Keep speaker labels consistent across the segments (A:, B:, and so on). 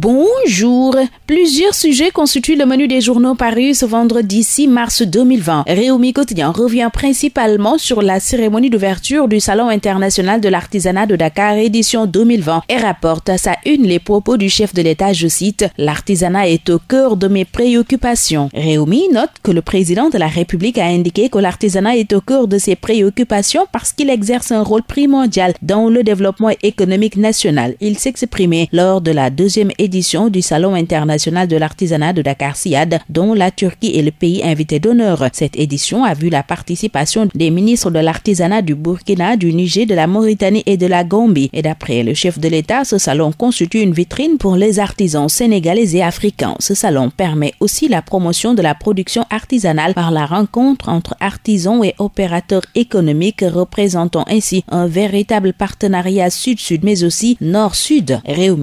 A: Bonjour. Plusieurs sujets constituent le menu des journaux parus ce vendredi 6 mars 2020. Réumi Quotidien revient principalement sur la cérémonie d'ouverture du Salon international de l'artisanat de Dakar édition 2020 et rapporte à sa une les propos du chef de l'État, je cite, L'artisanat est au cœur de mes préoccupations. Réumi note que le président de la République a indiqué que l'artisanat est au cœur de ses préoccupations parce qu'il exerce un rôle primordial dans le développement économique national. Il s'exprimait lors de la deuxième édition édition du Salon international de l'artisanat de Dakar Siad, dont la Turquie est le pays invité d'honneur. Cette édition a vu la participation des ministres de l'artisanat du Burkina, du Niger, de la Mauritanie et de la Gambie. Et d'après le chef de l'État, ce salon constitue une vitrine pour les artisans sénégalais et africains. Ce salon permet aussi la promotion de la production artisanale par la rencontre entre artisans et opérateurs économiques, représentant ainsi un véritable partenariat sud-sud mais aussi nord-sud.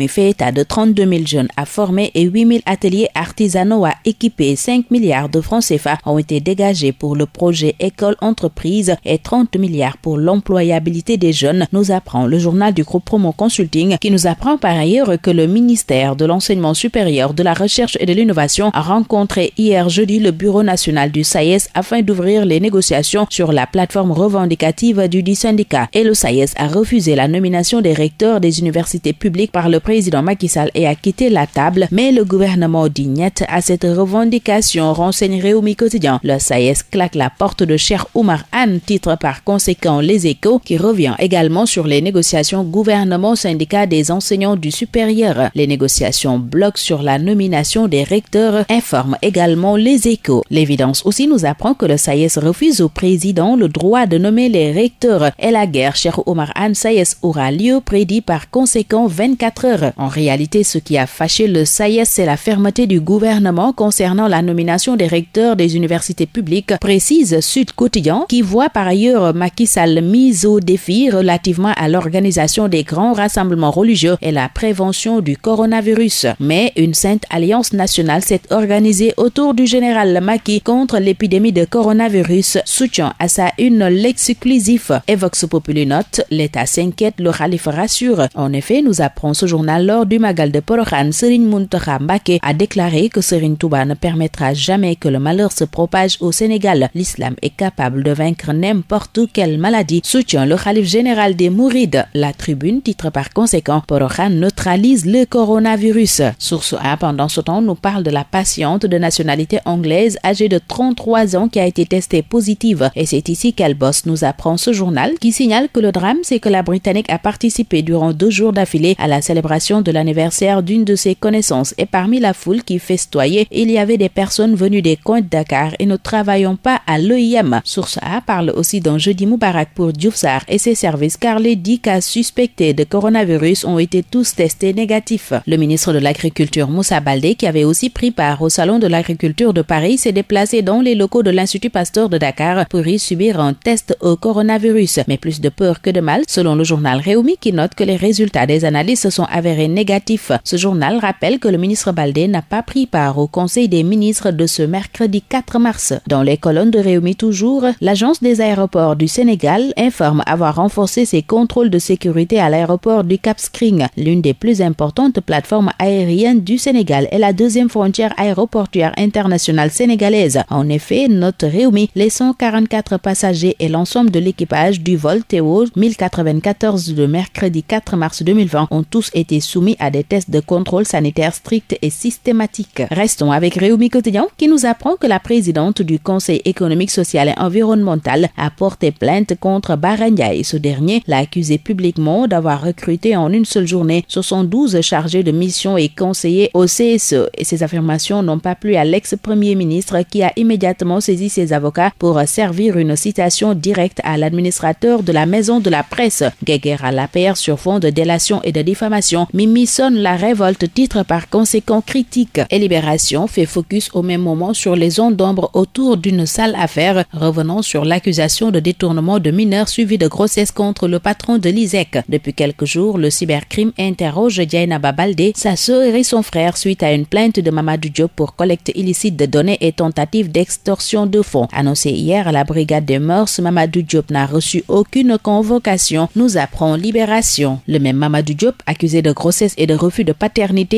A: fait à de 32 000 jeunes à former et 8000 ateliers artisanaux à équiper. 5 milliards de francs CFA ont été dégagés pour le projet École-Entreprise et 30 milliards pour l'employabilité des jeunes, nous apprend le journal du groupe Promo Consulting qui nous apprend par ailleurs que le ministère de l'Enseignement supérieur, de la Recherche et de l'Innovation a rencontré hier jeudi le Bureau national du SAES e afin d'ouvrir les négociations sur la plateforme revendicative du dit syndicat. Et le SAES e a refusé la nomination des recteurs des universités publiques par le président Macky Sall et quitter quitté la table, mais le gouvernement dignette à cette revendication, renseigne Réumi Quotidien. Le SAES e claque la porte de Cher Omar Han, titre par conséquent Les Échos, qui revient également sur les négociations gouvernement-syndicat des enseignants du supérieur. Les négociations bloquent sur la nomination des recteurs, informe également Les Échos. L'évidence aussi nous apprend que le SAES e refuse au président le droit de nommer les recteurs et la guerre Cher Omar Han, SAES aura lieu prédit par conséquent 24 heures. En réalité, ce qui a fâché le Saïs, c'est la fermeté du gouvernement concernant la nomination des recteurs des universités publiques, précise Sud Quotidien, qui voit par ailleurs Macky Sall mise au défi relativement à l'organisation des grands rassemblements religieux et la prévention du coronavirus. Mais une sainte alliance nationale s'est organisée autour du général Macky contre l'épidémie de coronavirus, soutien à sa une l'exclusif. Evox Populi note, l'État s'inquiète, le ralif rassure. En effet, nous apprend ce journal lors du Magal de Porohan, Serine Muntaha Mbake, a déclaré que Serine Touba ne permettra jamais que le malheur se propage au Sénégal. L'islam est capable de vaincre n'importe quelle maladie, soutient le Khalif général des Mourides. La tribune titre par conséquent Porohan neutralise le coronavirus. Source A, pendant ce temps, nous parle de la patiente de nationalité anglaise âgée de 33 ans qui a été testée positive. Et c'est ici qu'elle bosse, nous apprend ce journal qui signale que le drame, c'est que la Britannique a participé durant deux jours d'affilée à la célébration de l'anniversaire d'une de ses connaissances et parmi la foule qui festoyait, il y avait des personnes venues des coins de Dakar et ne travaillant pas à l'OIM. Source A parle aussi d'un jeudi Moubarak pour Djoufsar et ses services car les 10 cas suspectés de coronavirus ont été tous testés négatifs. Le ministre de l'Agriculture Moussa Baldé, qui avait aussi pris part au Salon de l'Agriculture de Paris, s'est déplacé dans les locaux de l'Institut Pasteur de Dakar pour y subir un test au coronavirus. Mais plus de peur que de mal, selon le journal Réumi qui note que les résultats des analyses se sont avérés négatifs. Le journal rappelle que le ministre Baldé n'a pas pris part au Conseil des ministres de ce mercredi 4 mars. Dans les colonnes de Réumi toujours, l'Agence des aéroports du Sénégal informe avoir renforcé ses contrôles de sécurité à l'aéroport du Cap screen l'une des plus importantes plateformes aériennes du Sénégal et la deuxième frontière aéroportuaire internationale sénégalaise. En effet, note Réumi, les 144 passagers et l'ensemble de l'équipage du vol TO 1094 de mercredi 4 mars 2020 ont tous été soumis à des tests de contrôle sanitaire strict et systématique. Restons avec Réumi Quotidien qui nous apprend que la présidente du Conseil économique, social et environnemental a porté plainte contre Baragna et ce dernier l'a accusé publiquement d'avoir recruté en une seule journée 72 chargés de mission et conseillers au CSE. Et ces affirmations n'ont pas plu à l'ex-premier ministre qui a immédiatement saisi ses avocats pour servir une citation directe à l'administrateur de la maison de la presse. Guéguerre à la paire sur fond de délation et de diffamation. Mimi sonne la rêve révolte, titre par conséquent critique. Et Libération fait focus au même moment sur les zones d'ombre autour d'une sale affaire, revenant sur l'accusation de détournement de mineurs suivi de grossesse contre le patron de l'ISEC. Depuis quelques jours, le cybercrime interroge Diana Babalde, sa sœur et son frère suite à une plainte de Mamadou Diop pour collecte illicite de données et tentative d'extorsion de fonds. Annoncé hier à la brigade des mœurs, Mamadou Diop n'a reçu aucune convocation, nous apprend Libération. Le même Mamadou Diop, accusé de grossesse et de refus de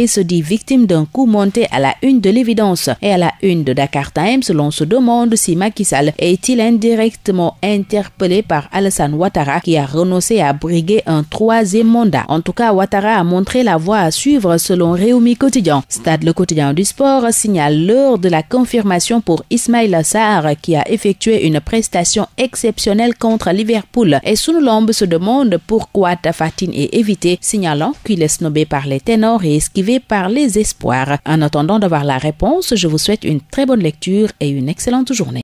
A: se dit victime d'un coup monté à la une de l'évidence et à la une de Dakar Times, selon se demande si Macky Sall est-il indirectement interpellé par Alassane Ouattara qui a renoncé à briguer un troisième mandat. En tout cas, Ouattara a montré la voie à suivre selon Réumi Quotidien. Stade Le Quotidien du Sport signale l'heure de la confirmation pour Ismail Assar qui a effectué une prestation exceptionnelle contre Liverpool. Et l'ombre se demande pourquoi Tafatine est évité, signalant qu'il est snobé par les tenants et par les espoirs. En attendant d'avoir la réponse, je vous souhaite une très bonne lecture et une excellente journée.